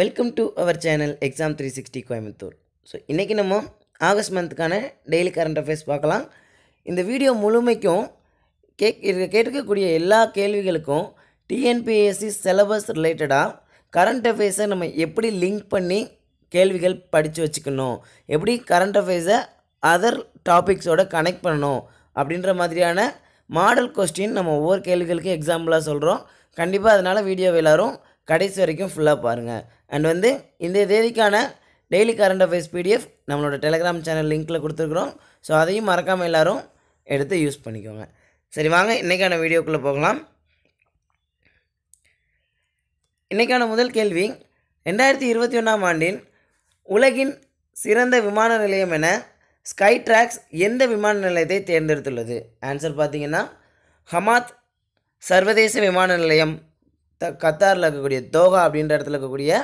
welcome to our channel exam three sixty Coimbatore so இன்றைக்கி நம்ம August மந்த்துக்கான டெய்லி கரண்ட் அஃபேர்ஸ் பார்க்கலாம் இந்த வீடியோ முழுமைக்கும் கேக் கேட்கக்கூடிய எல்லா கேள்விகளுக்கும் டிஎன்பிஎஸ்சி சிலபஸ் ரிலேட்டடாக கரண்ட் அஃபேர்ஸை நம்ம எப்படி லிங்க் பண்ணி கேள்விகள் படித்து வச்சுக்கணும் எப்படி கரண்ட் அஃபேர்ஸை அதர் டாபிக்ஸோட கனெக்ட் பண்ணணும் அப்படின்ற மாதிரியான மாடல் கொஸ்டின் நம்ம ஒவ்வொரு கேள்விகளுக்கும் எக்ஸாம்பிளாக சொல்கிறோம் கண்டிப்பாக அதனால் வீடியோவை எல்லோரும் கடைசி வரைக்கும் ஃபுல்லாக பாருங்கள் அண்ட் வந்து இந்த தேதிக்கான டெய்லி கரண்ட் அஃபேர்ஸ் பிடிஎஃப் நம்மளோட டெலிகிராம் சேனல் லிங்க்கில் கொடுத்துருக்குறோம் ஸோ அதையும் மறக்காமல் எல்லோரும் எடுத்து யூஸ் பண்ணிக்கோங்க சரி வாங்க இன்றைக்கான வீடியோக்குள்ளே போகலாம் இன்றைக்கான முதல் கேள்வி ரெண்டாயிரத்தி இருபத்தி ஒன்றாம் ஆண்டின் உலகின் சிறந்த விமான நிலையம் என ஸ்கை ட்ராக்ஸ் எந்த விமான நிலையத்தை தேர்ந்தெடுத்துள்ளது ஆன்சர் பார்த்தீங்கன்னா ஹமாத் சர்வதேச விமான நிலையம் த கத்தாரில் இருக்கக்கூடிய தோகா அப்படின்ற இடத்துல இருக்கக்கூடிய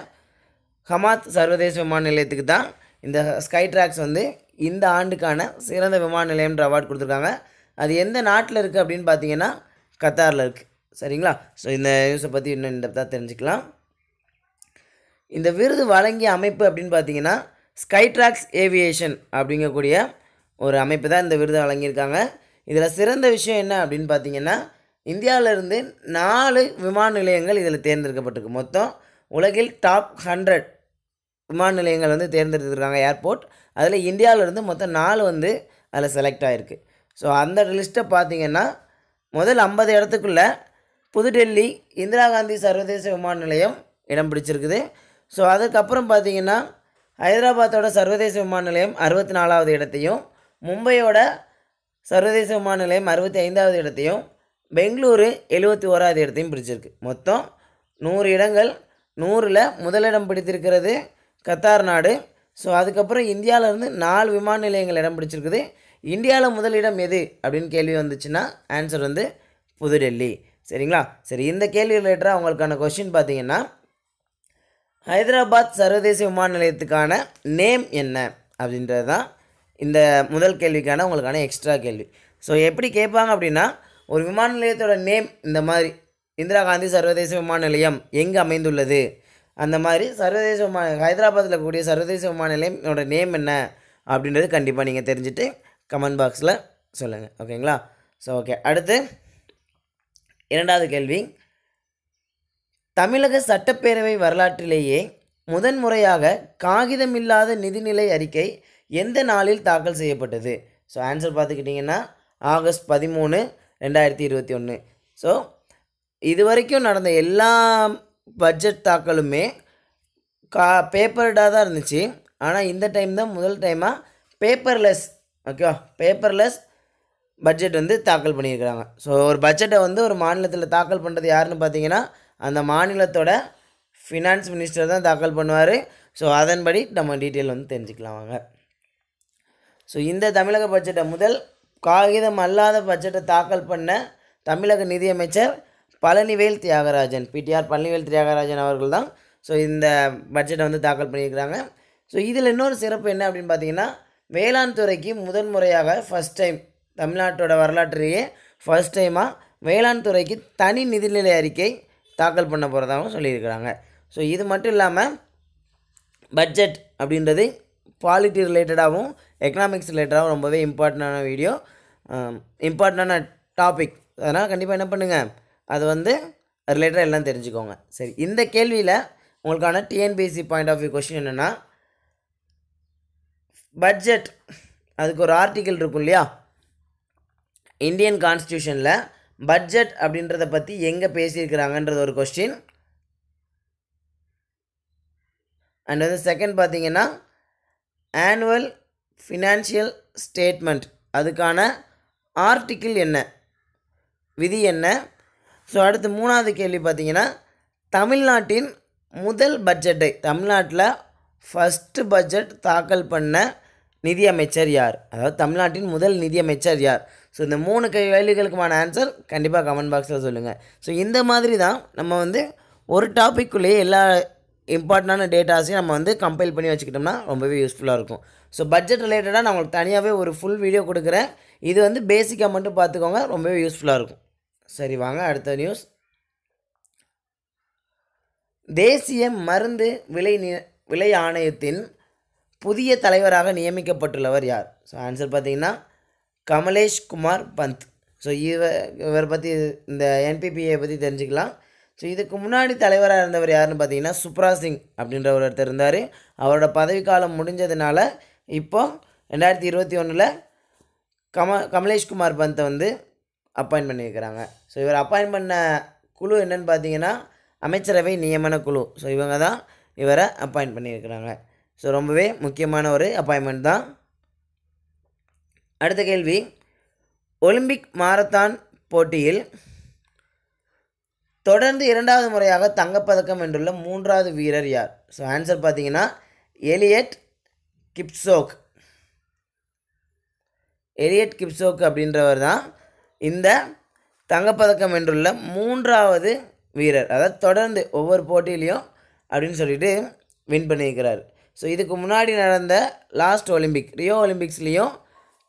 ஹமாத் சர்வதேச விமான நிலையத்துக்கு தான் இந்த ஸ்கை ட்ராக்ஸ் வந்து இந்த ஆண்டுக்கான சிறந்த விமான நிலையம்ன்ற அவார்டு கொடுத்துருக்காங்க அது எந்த நாட்டில் இருக்குது அப்படின்னு பார்த்தீங்கன்னா கத்தாரில் இருக்குது சரிங்களா ஸோ இந்த நியூஸை பற்றி இன்னும் இந்த தான் தெரிஞ்சுக்கலாம் இந்த விருது வழங்கிய அமைப்பு அப்படின்னு பார்த்தீங்கன்னா ஸ்கை ட்ராக்ஸ் ஏவியேஷன் அப்படிங்கக்கூடிய ஒரு அமைப்பு தான் இந்த விருது வழங்கியிருக்காங்க இதில் சிறந்த விஷயம் என்ன அப்படின்னு பார்த்தீங்கன்னா இந்தியாவிலிருந்து நாலு விமான நிலையங்கள் இதில் தேர்ந்தெடுக்கப்பட்டிருக்கு மொத்தம் உலகில் டாப் ஹண்ட்ரட் விமான நிலையங்கள் வந்து தேர்ந்தெடுத்துருக்காங்க ஏர்போர்ட் அதில் இந்தியாவிலேருந்து மொத்தம் நாலு வந்து அதில் செலக்ட் ஆகிருக்கு ஸோ அந்த லிஸ்ட்டை பார்த்திங்கன்னா முதல் ஐம்பது இடத்துக்குள்ளே புதுடெல்லி இந்திரா காந்தி சர்வதேச விமான நிலையம் இடம் பிடிச்சிருக்குது ஸோ அதுக்கப்புறம் பார்த்திங்கன்னா ஹைதராபாத்தோட சர்வதேச விமான நிலையம் அறுபத்தி நாலாவது இடத்தையும் மும்பையோட சர்வதேச விமான நிலையம் அறுபத்தி ஐந்தாவது இடத்தையும் பெங்களூரு எழுபத்தி ஓராவது இடத்தையும் பிடிச்சிருக்கு மொத்தம் நூறு இடங்கள் நூறில் முதலிடம் பிடித்திருக்கிறது கத்தார் நாடு ஸோ அதுக்கப்புறம் இந்தியாவிலேருந்து நாலு விமான நிலையங்கள் இடம் பிடிச்சிருக்குது இந்தியாவில் முதலிடம் எது அப்படின்னு கேள்வி வந்துச்சுன்னா ஆன்சர் வந்து புதுடெல்லி சரிங்களா சரி இந்த கேள்வி ரிலேட்டடாக அவங்களுக்கான கொஷின் பார்த்தீங்கன்னா ஹைதராபாத் சர்வதேச விமான நிலையத்துக்கான நேம் என்ன அப்படின்றது தான் இந்த முதல் கேள்விக்கான உங்களுக்கான எக்ஸ்ட்ரா கேள்வி ஸோ எப்படி கேட்பாங்க அப்படின்னா ஒரு விமான நிலையத்தோட நேம் இந்த மாதிரி இந்திரா காந்தி சர்வதேச விமான நிலையம் எங்கே அமைந்துள்ளது அந்த மாதிரி சர்வதேச விமான ஹைதராபாத்தில் கூடிய சர்வதேச விமான நிலையம்னோட நேம் என்ன அப்படின்றது கண்டிப்பாக நீங்கள் தெரிஞ்சுட்டு கமெண்ட் பாக்ஸில் சொல்லுங்கள் ஓகேங்களா ஸோ ஓகே அடுத்து இரண்டாவது கேள்வி தமிழக சட்டப்பேரவை வரலாற்றிலேயே முதன்முறையாக காகிதமில்லாத நிதிநிலை அறிக்கை எந்த நாளில் தாக்கல் செய்யப்பட்டது ஸோ ஆன்சர் பார்த்துக்கிட்டிங்கன்னா ஆகஸ்ட் பதிமூணு ரெண்டாயிரத்தி இருபத்தி ஒன்று ஸோ இது வரைக்கும் நடந்த எல்லா பட்ஜெட் தாக்கலுமே கா பேப்பர்டாக தான் இருந்துச்சு ஆனால் இந்த டைம் தான் முதல் டைமாக பேப்பர்லெஸ் ஓகேவா பேப்பர்லெஸ் பட்ஜெட் வந்து தாக்கல் பண்ணியிருக்கிறாங்க ஸோ ஒரு பட்ஜெட்டை வந்து ஒரு மாநிலத்தில் தாக்கல் பண்ணுறது யாருன்னு பார்த்தீங்கன்னா அந்த மாநிலத்தோட ஃபினான்ஸ் மினிஸ்டர் தான் தாக்கல் பண்ணுவார் ஸோ அதன்படி நம்ம டீட்டெயில் வந்து தெரிஞ்சுக்கலாம் வாங்க ஸோ இந்த தமிழக பட்ஜெட்டை முதல் காகிதம் அல்லாத பட்ஜெட்டை தாக்கல் பண்ண தமிழக நிதியமைச்சர் பழனிவேல் தியாகராஜன் பிடிஆர் பழனிவேல் தியாகராஜன் அவர்கள் தான் ஸோ இந்த பட்ஜெட்டை வந்து தாக்கல் பண்ணியிருக்கிறாங்க ஸோ இதில் இன்னொரு சிறப்பு என்ன அப்படின்னு பார்த்தீங்கன்னா வேளாண் துறைக்கு முதன் முறையாக ஃபஸ்ட் டைம் தமிழ்நாட்டோட வரலாற்றிலேயே ஃபஸ்ட் டைமாக வேளாண் துறைக்கு தனி நிதிநிலை அறிக்கை தாக்கல் பண்ண போகிறதாகவும் சொல்லியிருக்கிறாங்க ஸோ இது மட்டும் இல்லாமல் பட்ஜெட் அப்படின்றது பாலிட்டி ரிலேட்டடாகவும் எக்கனாமிக்ஸ் ரிலேட்டடாகவும் ரொம்பவே இம்பார்ட்டண்டான வீடியோ இம்பார்ட்டண்டான டாபிக் அதனால் கண்டிப்பாக என்ன பண்ணுங்கள் அது வந்து ரிலேட்டடாக எல்லாம் தெரிஞ்சுக்கோங்க சரி இந்த கேள்வியில் உங்களுக்கான TNPSC point of view question என்னென்னா பட்ஜெட் அதுக்கு ஒரு ஆர்டிக்கிள் இருக்கும் இல்லையா இந்தியன் கான்ஸ்டியூஷனில் பட்ஜெட் அப்படின்றத பற்றி எங்கே பேசியிருக்கிறாங்கன்றது ஒரு கொஸ்டின் அண்ட் வந்து செகண்ட் பார்த்தீங்கன்னா ஆனுவல் ஃபினான்ஷியல் ஸ்டேட்மெண்ட் அதுக்கான ஆர்டிக்கிள் என்ன விதி என்ன ஸோ அடுத்து மூணாவது கேள்வி பார்த்திங்கன்னா தமிழ்நாட்டின் முதல் பட்ஜெட்டை தமிழ்நாட்டில் ஃபஸ்ட்டு பட்ஜெட் தாக்கல் பண்ண நிதியமைச்சர் யார் அதாவது தமிழ்நாட்டின் முதல் நிதியமைச்சர் யார் ஸோ இந்த மூணு கேள்விகளுக்குமான ஆன்சர் கண்டிப்பாக கமெண்ட் பாக்ஸில் சொல்லுங்கள் ஸோ இந்த மாதிரி தான் நம்ம வந்து ஒரு டாப்பிக்குள்ளேயே எல்லா இம்பார்ட்டண்டான டேட்டாஸையும் நம்ம வந்து கம்பைல் பண்ணி வச்சுக்கிட்டோம்னா ரொம்பவே யூஸ்ஃபுல்லாக இருக்கும் ஸோ பட்ஜெட் ரிலேட்டடாக நான் உங்களுக்கு தனியாகவே ஒரு ஃபுல் வீடியோ கொடுக்குறேன் இது வந்து பேசிக்காக மட்டும் பார்த்துக்கோங்க ரொம்பவே யூஸ்ஃபுல்லாக இருக்கும் சரி வாங்க அடுத்த நியூஸ் தேசிய மருந்து விலை விலை ஆணையத்தின் புதிய தலைவராக நியமிக்கப்பட்டுள்ளவர் யார் ஸோ ஆன்சர் பார்த்திங்கன்னா கமலேஷ் குமார் பந்த் ஸோ இவர் இவரை பற்றி இந்த என்பிபிஐ பற்றி தெரிஞ்சுக்கலாம் ஸோ இதுக்கு முன்னாடி தலைவராக இருந்தவர் யாருன்னு பார்த்தீங்கன்னா சுப்ரா சிங் அப்படின்ற ஒரு ஒருத்தர் இருந்தார் அவரோட பதவிக்காலம் முடிஞ்சதுனால இப்போ ரெண்டாயிரத்தி இருபத்தி ஒன்றில் கம கமலேஷ்குமார் பந்தை வந்து அப்பாயின்ட் பண்ணியிருக்கிறாங்க ஸோ இவர் அப்பாயின் பண்ண குழு என்னென்னு பார்த்தீங்கன்னா அமைச்சரவை நியமன குழு ஸோ இவங்க தான் இவரை அப்பாயிண்ட் பண்ணியிருக்கிறாங்க ஸோ ரொம்பவே முக்கியமான ஒரு அப்பாயின்மெண்ட் தான் அடுத்த கேள்வி ஒலிம்பிக் மாரத்தான் போட்டியில் தொடர்ந்து இரண்டாவது முறையாக தங்கப்பதக்கம் வென்றுள்ள மூன்றாவது வீரர் யார் ஸோ ஆன்சர் பார்த்தீங்கன்னா எலியட் கிப்சோக் எலியட் கிப்சோக் அப்படின்றவர் தான் இந்த தங்கப்பதக்கம் வென்றுள்ள மூன்றாவது வீரர் அதாவது தொடர்ந்து ஒவ்வொரு போட்டியிலையும் அப்படின்னு சொல்லிட்டு வின் பண்ணியிருக்கிறார் ஸோ இதுக்கு முன்னாடி நடந்த லாஸ்ட் ஒலிம்பிக் ரியோ ஒலிம்பிக்ஸ்லேயும்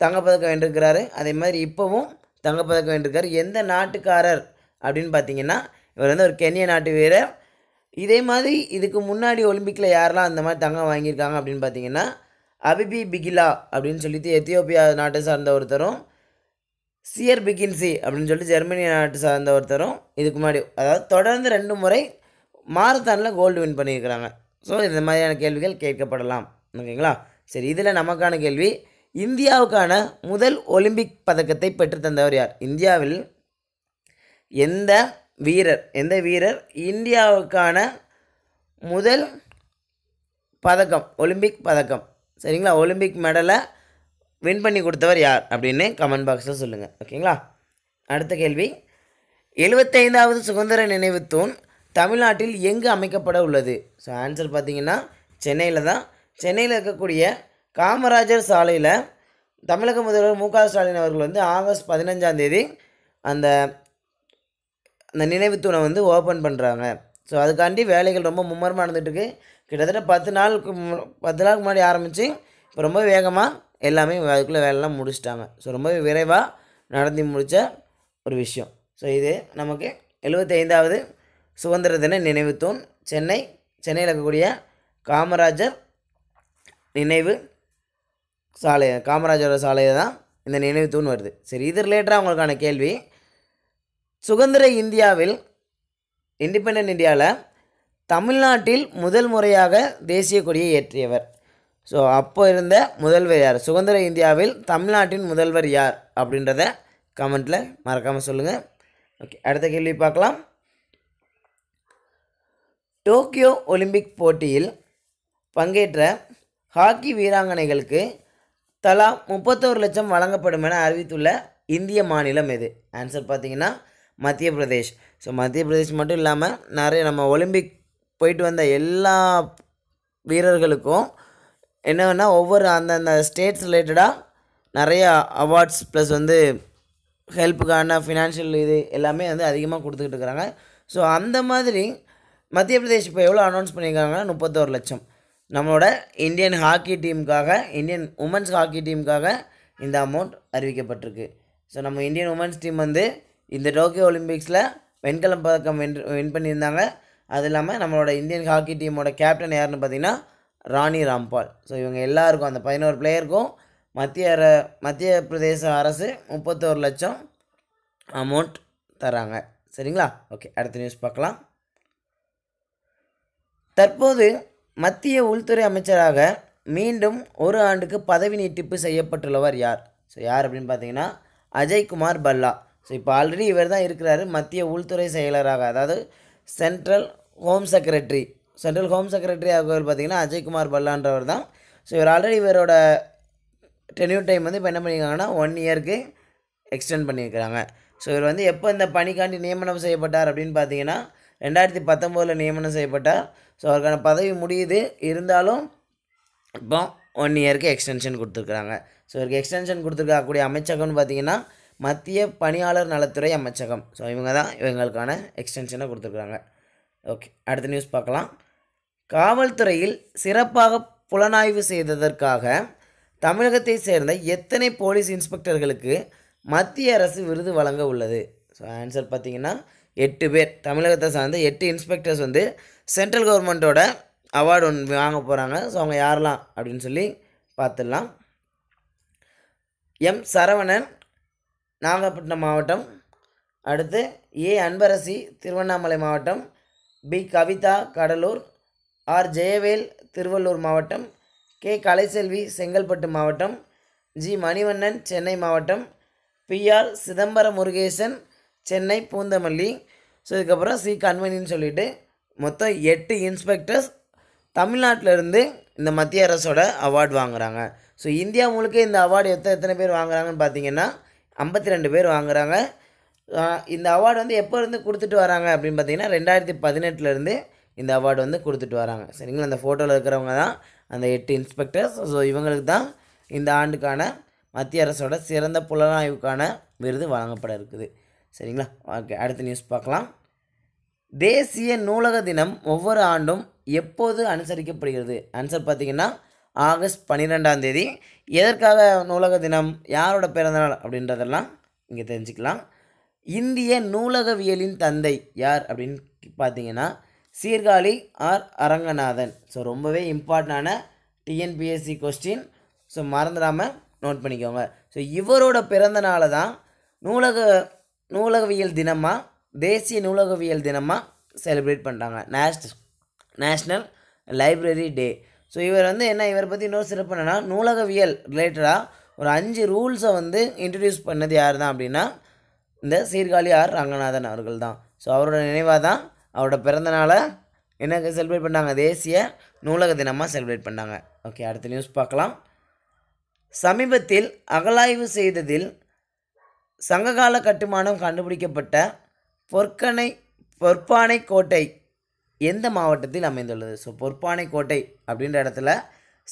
தங்கப்பதக்கம் வென்றிருக்கிறாரு அதே மாதிரி இப்போவும் தங்கப்பதக்கம் வென்றிருக்கார் எந்த நாட்டுக்காரர் அப்படின்னு பார்த்தீங்கன்னா இவர் வந்து ஒரு கென்ய நாட்டு வீரர் இதே மாதிரி இதுக்கு முன்னாடி ஒலிம்பிக்கில் யாரெல்லாம் அந்த மாதிரி தங்கம் வாங்கியிருக்காங்க அப்படின்னு பார்த்தீங்கன்னா அபிபி பிகிலா அப்படின்னு சொல்லிட்டு எத்தியோப்பியா நாட்டை சார்ந்த ஒருத்தரும் சியர் பிகின்சி அப்படின்னு சொல்லிட்டு ஜெர்மனி நாட்டை சார்ந்த ஒருத்தரும் இதுக்கு முன்னாடி அதாவது தொடர்ந்து ரெண்டு முறை மாரத்தானில் கோல்டு வின் பண்ணியிருக்கிறாங்க ஸோ இந்த மாதிரியான கேள்விகள் கேட்கப்படலாம் ஓகேங்களா சரி இதில் நமக்கான கேள்வி இந்தியாவுக்கான முதல் ஒலிம்பிக் பதக்கத்தை பெற்றுத்தந்தவர் யார் இந்தியாவில் எந்த வீரர் எந்த வீரர் இந்தியாவுக்கான முதல் பதக்கம் ஒலிம்பிக் பதக்கம் சரிங்களா ஒலிம்பிக் மெடலை வின் பண்ணி கொடுத்தவர் யார் அப்படின்னு கமெண்ட் பாக்ஸில் சொல்லுங்கள் ஓகேங்களா அடுத்த கேள்வி எழுபத்தைந்தாவது சுதந்திர நினைவு தூண் தமிழ்நாட்டில் எங்கு அமைக்கப்பட உள்ளது ஸோ ஆன்சர் பார்த்திங்கன்னா சென்னையில் தான் சென்னையில் இருக்கக்கூடிய காமராஜர் சாலையில் தமிழக முதல்வர் மு க ஸ்டாலின் அவர்கள் வந்து ஆகஸ்ட் பதினஞ்சாந்தேதி அந்த அந்த நினைவு தூணை வந்து ஓப்பன் பண்ணுறாங்க ஸோ அதுக்காண்டி வேலைகள் ரொம்ப மும்மரமாக நடந்துகிட்ருக்கு கிட்டத்தட்ட பத்து நாளுக்கு பத்து நாளுக்கு முன்னாடி ஆரம்பித்து இப்போ ரொம்ப வேகமாக எல்லாமே அதுக்குள்ளே வேலைலாம் முடிச்சிட்டாங்க ஸோ ரொம்ப விரைவாக நடத்தி முடித்த ஒரு விஷயம் ஸோ இது நமக்கு எழுபத்தைந்தாவது சுதந்திர தின நினைவு தூண் சென்னை சென்னையில் இருக்கக்கூடிய காமராஜர் நினைவு சாலை காமராஜர் சாலையை தான் இந்த நினைவு தூண் வருது சரி இது ரிலேட்டடாக அவங்களுக்கான கேள்வி சுதந்திர இந்தியாவில் இண்டிபெண்ட் இந்தியாவில் தமிழ்நாட்டில் முதல் முறையாக தேசிய கொடியை ஏற்றியவர் ஸோ அப்போ இருந்த முதல்வர் யார் சுதந்திர இந்தியாவில் தமிழ்நாட்டின் முதல்வர் யார் அப்படின்றத கமெண்ட்டில் மறக்காமல் சொல்லுங்கள் ஓகே அடுத்த கேள்வி பார்க்கலாம் டோக்கியோ ஒலிம்பிக் போட்டியில் பங்கேற்ற ஹாக்கி வீராங்கனைகளுக்கு தலா முப்பத்தோரு லட்சம் வழங்கப்படும் என அறிவித்துள்ள இந்திய மாநிலம் எது ஆன்சர் பார்த்தீங்கன்னா மத்திய பிரதேஷ் ஸோ மத்திய பிரதேஷ் மட்டும் இல்லாமல் நிறைய நம்ம ஒலிம்பிக் போயிட்டு வந்த எல்லா வீரர்களுக்கும் என்னென்னா ஒவ்வொரு அந்தந்த ஸ்டேட்ஸ் ரிலேட்டடாக நிறையா அவார்ட்ஸ் ப்ளஸ் வந்து ஹெல்ப்புக்கான ஃபினான்ஷியல் இது எல்லாமே வந்து அதிகமாக கொடுத்துக்கிட்டு இருக்கிறாங்க ஸோ அந்த மாதிரி மத்திய பிரதேஷ் இப்போ எவ்வளோ அனௌன்ஸ் பண்ணியிருக்காங்கன்னா முப்பத்தோரு லட்சம் நம்மளோட இந்தியன் ஹாக்கி டீமுக்காக இந்தியன் உமன்ஸ் ஹாக்கி டீமுக்காக இந்த அமௌண்ட் அறிவிக்கப்பட்டிருக்கு ஸோ நம்ம இந்தியன் உமன்ஸ் டீம் வந்து இந்த டோக்கியோ ஒலிம்பிக்ஸில் வெண்கலம் பதக்கம் வென் வின் பண்ணியிருந்தாங்க அது இல்லாமல் நம்மளோட இந்தியன் ஹாக்கி டீமோட கேப்டன் யாருன்னு பார்த்தீங்கன்னா ராணி ராம்பால் ஸோ இவங்க எல்லாருக்கும் அந்த பதினோரு பிளேயருக்கும் மத்திய அர மத்திய பிரதேச அரசு முப்பத்தோரு லட்சம் அமௌண்ட் தராங்க சரிங்களா ஓகே அடுத்த நியூஸ் பார்க்கலாம் தற்போது மத்திய உள்துறை அமைச்சராக மீண்டும் ஒரு ஆண்டுக்கு பதவி நீட்டிப்பு செய்யப்பட்டுள்ளவர் யார் ஸோ யார் அப்படின்னு பார்த்தீங்கன்னா அஜய்குமார் பல்லா ஸோ இப்போ ஆல்ரெடி இவர் தான் இருக்கிறாரு மத்திய உள்துறை செயலராக அதாவது central home secretary central home secretary ஆகவர் பார்த்திங்கன்னா அஜய்குமார் பல்லான்றவர் தான் ஸோ இவர் ஆல்ரெடி இவரோட டென்யூ டைம் வந்து இப்போ என்ன பண்ணியிருக்காங்கன்னா ஒன் இயருக்கு எக்ஸ்டெண்ட் பண்ணியிருக்கிறாங்க ஸோ இவர் வந்து எப்போ இந்த பணிக்காண்டி நியமனம் செய்யப்பட்டார் அப்படின்னு பார்த்தீங்கன்னா ரெண்டாயிரத்தி பத்தொம்போதில் நியமனம் செய்யப்பட்டார் ஸோ அவருக்கான பதவி முடியுது இருந்தாலும் இப்போ ஒன் இயருக்கு எக்ஸ்டென்ஷன் கொடுத்துருக்குறாங்க ஸோ இவருக்கு எக்ஸ்டென்ஷன் கொடுத்துருக்கக்கூடிய அமைச்சகம்னு பார்த்தீங்கன்னா மத்திய பணியாளர் நலத்துறை அமைச்சகம் ஸோ இவங்க தான் இவங்களுக்கான எக்ஸ்டென்ஷனை கொடுத்துருக்குறாங்க ஓகே அடுத்த நியூஸ் பார்க்கலாம் காவல்துறையில் சிறப்பாக புலனாய்வு செய்ததற்காக தமிழகத்தை சேர்ந்த எத்தனை போலீஸ் இன்ஸ்பெக்டர்களுக்கு மத்திய அரசு விருது வழங்க உள்ளது ஸோ ஆன்சர் பார்த்திங்கன்னா எட்டு பேர் தமிழகத்தை சார்ந்த எட்டு இன்ஸ்பெக்டர்ஸ் வந்து சென்ட்ரல் கவர்மெண்ட்டோட அவார்டு ஒன்று வாங்க போகிறாங்க ஸோ அவங்க யாரெல்லாம் அப்படின்னு சொல்லி பார்த்துடலாம் எம் சரவணன் நாகப்பட்டினம் மாவட்டம் அடுத்து ஏ அன்பரசி திருவண்ணாமலை மாவட்டம் பி கவிதா கடலூர் ஆர் ஜெயவேல் திருவள்ளூர் மாவட்டம் கே கலைசெல்வி செங்கல்பட்டு மாவட்டம் ஜி மணிவண்ணன் சென்னை மாவட்டம் பிஆர் சிதம்பரம் முருகேசன் சென்னை பூந்தமல்லி ஸோ இதுக்கப்புறம் சி கண்மணின்னு சொல்லிவிட்டு மொத்தம் எட்டு இன்ஸ்பெக்டர்ஸ் தமிழ்நாட்டிலிருந்து இந்த மத்திய அரசோட அவார்டு வாங்குகிறாங்க ஸோ இந்தியா முழுக்க இந்த அவார்டு எத்தனை எத்தனை பேர் வாங்குகிறாங்கன்னு பார்த்தீங்கன்னா ஐம்பத்தி ரெண்டு பேர் வாங்குகிறாங்க இந்த அவார்டு வந்து எப்போ இருந்து கொடுத்துட்டு வராங்க அப்படின்னு பார்த்தீங்கன்னா ரெண்டாயிரத்தி பதினெட்டுலேருந்து இந்த அவார்டு வந்து கொடுத்துட்டு வராங்க சரிங்களா அந்த ஃபோட்டோவில் இருக்கிறவங்க தான் அந்த எட்டு இன்ஸ்பெக்டர்ஸ் ஸோ இவங்களுக்கு தான் இந்த ஆண்டுக்கான மத்திய அரசோட சிறந்த புலனாய்வுக்கான விருது வழங்கப்பட இருக்குது சரிங்களா ஓகே அடுத்த நியூஸ் பார்க்கலாம் தேசிய நூலக தினம் ஒவ்வொரு ஆண்டும் எப்போது அனுசரிக்கப்படுகிறது ஆன்சர் பார்த்திங்கன்னா ஆகஸ்ட் பன்னிரெண்டாம் தேதி எதற்காக நூலக தினம் யாரோட பிறந்தநாள் அப்படின்றதெல்லாம் இங்கே தெரிஞ்சுக்கலாம் இந்திய நூலகவியலின் தந்தை யார் அப்படின்னு பார்த்தீங்கன்னா சீர்காழி ஆர் அரங்கநாதன் ஸோ ரொம்பவே இம்பார்ட்டண்டான டிஎன்பிஎஸ்சி கொஸ்டின் ஸோ மறந்துடாமல் நோட் பண்ணிக்கோங்க ஸோ இவரோட பிறந்த தான் நூலக நூலகவியல் தினமாக தேசிய நூலகவியல் தினமாக செலிப்ரேட் பண்ணுறாங்க national national library day so இவர் வந்து என்ன இவரை பற்றி இன்னொரு சிறப்பு என்னென்னா நூலகவியல் ரிலேட்டடாக ஒரு அஞ்சு ரூல்ஸை வந்து இன்ட்ரடியூஸ் பண்ணது யார் தான் அப்படின்னா இந்த சீர்காழி ஆர் ரங்கநாதன் அவர்கள் தான் ஸோ அவரோட நினைவாக தான் அவரோட பிறந்தநாளை என்ன செலிப்ரேட் பண்ணாங்க தேசிய நூலக தினமாக செலிப்ரேட் பண்ணாங்க ஓகே அடுத்த நியூஸ் பார்க்கலாம் சமீபத்தில் அகலாய்வு செய்ததில் சங்ககால கட்டுமானம் கண்டுபிடிக்கப்பட்ட பொற்கனை பொற்பானை கோட்டை எந்த மாவட்டத்தில் அமைந்துள்ளது ஸோ பொற்பானை கோட்டை அப்படின்ற இடத்துல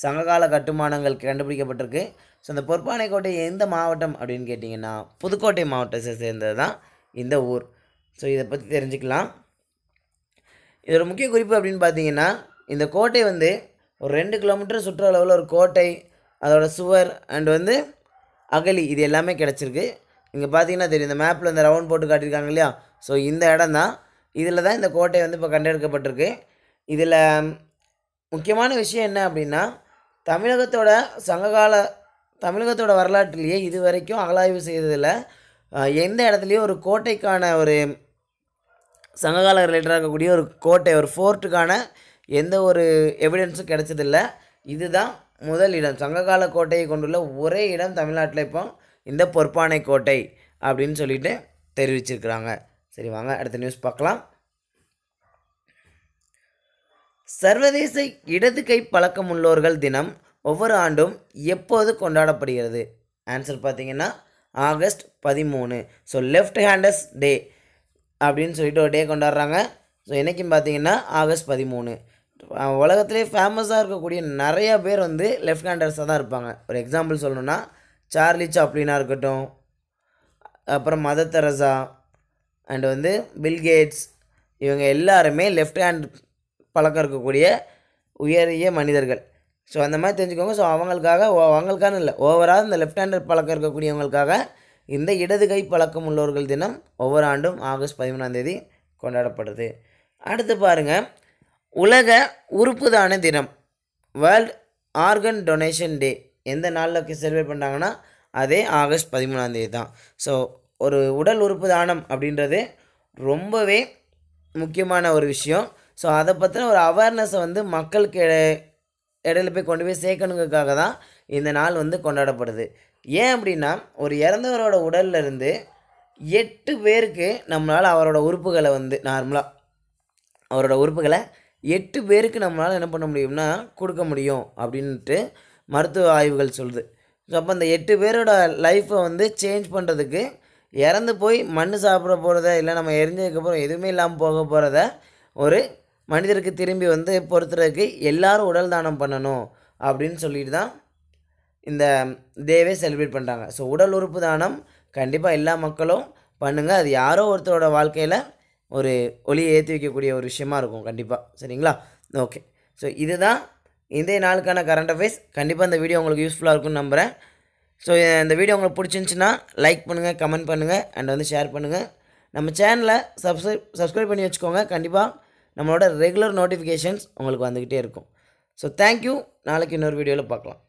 சங்ககால கட்டுமானங்கள் கண்டுபிடிக்கப்பட்டிருக்கு ஸோ அந்த பொற்பானை கோட்டை எந்த மாவட்டம் அப்படின்னு கேட்டிங்கன்னா புதுக்கோட்டை மாவட்டத்தை சேர்ந்தது தான் இந்த ஊர் ஸோ இதை பற்றி தெரிஞ்சுக்கலாம் இதோட முக்கிய குறிப்பு அப்படின்னு பார்த்தீங்கன்னா இந்த கோட்டை வந்து ஒரு ரெண்டு கிலோமீட்டர் சுற்றளவில் ஒரு கோட்டை அதோடய சுவர் அண்ட் வந்து அகலி இது எல்லாமே கிடச்சிருக்கு இங்கே பார்த்தீங்கன்னா தெரியும் இந்த மேப்பில் இந்த ரவுண்ட் போட்டு காட்டியிருக்காங்க இல்லையா ஸோ இந்த இடம் தான் இதில் தான் இந்த கோட்டை வந்து இப்போ கண்டெடுக்கப்பட்டிருக்கு இதில் முக்கியமான விஷயம் என்ன அப்படின்னா தமிழகத்தோட சங்ககால தமிழகத்தோட வரலாற்றிலேயே இது வரைக்கும் அகலாய்வு செய்ததில் எந்த இடத்துலையும் ஒரு கோட்டைக்கான ஒரு சங்ககால ரிலேட்டடாக இருக்கக்கூடிய ஒரு கோட்டை ஒரு ஃபோர்ட்டுக்கான எந்த ஒரு எவிடன்ஸும் கிடைச்சதில்ல இதுதான் முதல் இடம் சங்ககால கோட்டையை கொண்டுள்ள ஒரே இடம் தமிழ்நாட்டில் இப்போ இந்த பொற்பானை கோட்டை அப்படின்னு சொல்லிட்டு தெரிவிச்சிருக்கிறாங்க சரி வாங்க அடுத்த நியூஸ் பார்க்கலாம் சர்வதேச இடது கை பழக்கம் உள்ளோர்கள் தினம் ஒவ்வொரு ஆண்டும் எப்போது கொண்டாடப்படுகிறது ஆன்சர் பார்த்தீங்கன்னா ஆகஸ்ட் பதிமூணு ஸோ லெஃப்ட் ஹேண்டஸ் டே அப்படின்னு சொல்லிட்டு ஒரு டே கொண்டாடுறாங்க ஸோ என்றைக்கும் பார்த்தீங்கன்னா ஆகஸ்ட் பதிமூணு உலகத்திலே ஃபேமஸாக இருக்கக்கூடிய நிறைய பேர் வந்து லெஃப்ட் ஹேண்டர்ஸாக தான் இருப்பாங்க ஒரு எக்ஸாம்பிள் சொல்லணுன்னா சார்லி சாப்ளினாக இருக்கட்டும் அப்புறம் மத தெரசா அண்ட் வந்து பில்கேட்ஸ் இவங்க எல்லாருமே லெஃப்ட் ஹேண்ட் பழக்கம் இருக்கக்கூடிய உயரிய மனிதர்கள் ஸோ அந்த மாதிரி தெரிஞ்சுக்கோங்க ஸோ அவங்களுக்காக அவங்களுக்கான இல்லை ஓவரால் இந்த லெஃப்ட் ஹேண்டர் பழக்கம் இருக்கக்கூடியவங்களுக்காக இந்த இடது கை பழக்கம் உள்ளவர்கள் தினம் ஒவ்வொரு ஆண்டும் ஆகஸ்ட் பதிமூணாந்தேதி கொண்டாடப்படுது அடுத்து பாருங்கள் உலக உறுப்புதான தினம் வேர்ல்ட் ஆர்கன் டொனேஷன் டே எந்த நாளில் செலிப்ரேட் பண்ணுறாங்கன்னா அதே ஆகஸ்ட் பதிமூணாந்தேதி தான் ஸோ ஒரு உடல் உறுப்பு தானம் அப்படின்றது ரொம்பவே முக்கியமான ஒரு விஷயம் ஸோ அதை பற்றின ஒரு அவேர்னஸை வந்து மக்களுக்கு இடையில போய் கொண்டு போய் சேர்க்கணுங்கிறதுக்காக தான் இந்த நாள் வந்து கொண்டாடப்படுது ஏன் அப்படின்னா ஒரு இறந்தவரோட உடல்ல இருந்து எட்டு பேருக்கு நம்மளால் அவரோட உறுப்புகளை வந்து நார்மலாக அவரோட உறுப்புகளை எட்டு பேருக்கு நம்மளால் என்ன பண்ண முடியும்னா கொடுக்க முடியும் அப்படின்ட்டு மருத்துவ ஆய்வுகள் சொல்லுது ஸோ அப்போ அந்த எட்டு பேரோட லைஃப்பை வந்து சேஞ்ச் பண்ணுறதுக்கு இறந்து போய் மண் சாப்பிட போகிறத இல்லை நம்ம எரிஞ்சதுக்கப்புறம் எதுவுமே இல்லாமல் போக போகிறத ஒரு மனிதருக்கு திரும்பி வந்து பொறுத்துறதுக்கு எல்லோரும் உடல் தானம் பண்ணணும் அப்படின்னு சொல்லிட்டு தான் இந்த டேவே செலிப்ரேட் பண்ணுறாங்க ஸோ உடல் உறுப்பு தானம் கண்டிப்பாக எல்லா மக்களும் பண்ணுங்கள் அது யாரோ ஒருத்தரோட வாழ்க்கையில் ஒரு ஒளியை ஏற்றி வைக்கக்கூடிய ஒரு விஷயமா இருக்கும் கண்டிப்பாக சரிங்களா ஓகே ஸோ இதுதான் இந்த நாளுக்கான கரண்ட் அஃபேர்ஸ் கண்டிப்பாக இந்த வீடியோ உங்களுக்கு யூஸ்ஃபுல்லாக இருக்கும்னு நம்புகிறேன் ஸோ இந்த வீடியோ உங்களுக்கு பிடிச்சிருந்துச்சின்னா லைக் பண்ணுங்கள் கமெண்ட் பண்ணுங்கள் அண்ட் வந்து ஷேர் பண்ணுங்கள் நம்ம சேனலை சப்ஸ்கிரைப் சப்ஸ்கிரைப் பண்ணி வச்சுக்கோங்க கண்டிப்பாக நம்மளோட ரெகுலர் நோட்டிஃபிகேஷன்ஸ் உங்களுக்கு வந்துக்கிட்டே இருக்கும் ஸோ தேங்க்யூ நாளைக்கு இன்னொரு வீடியோவில் பார்க்கலாம்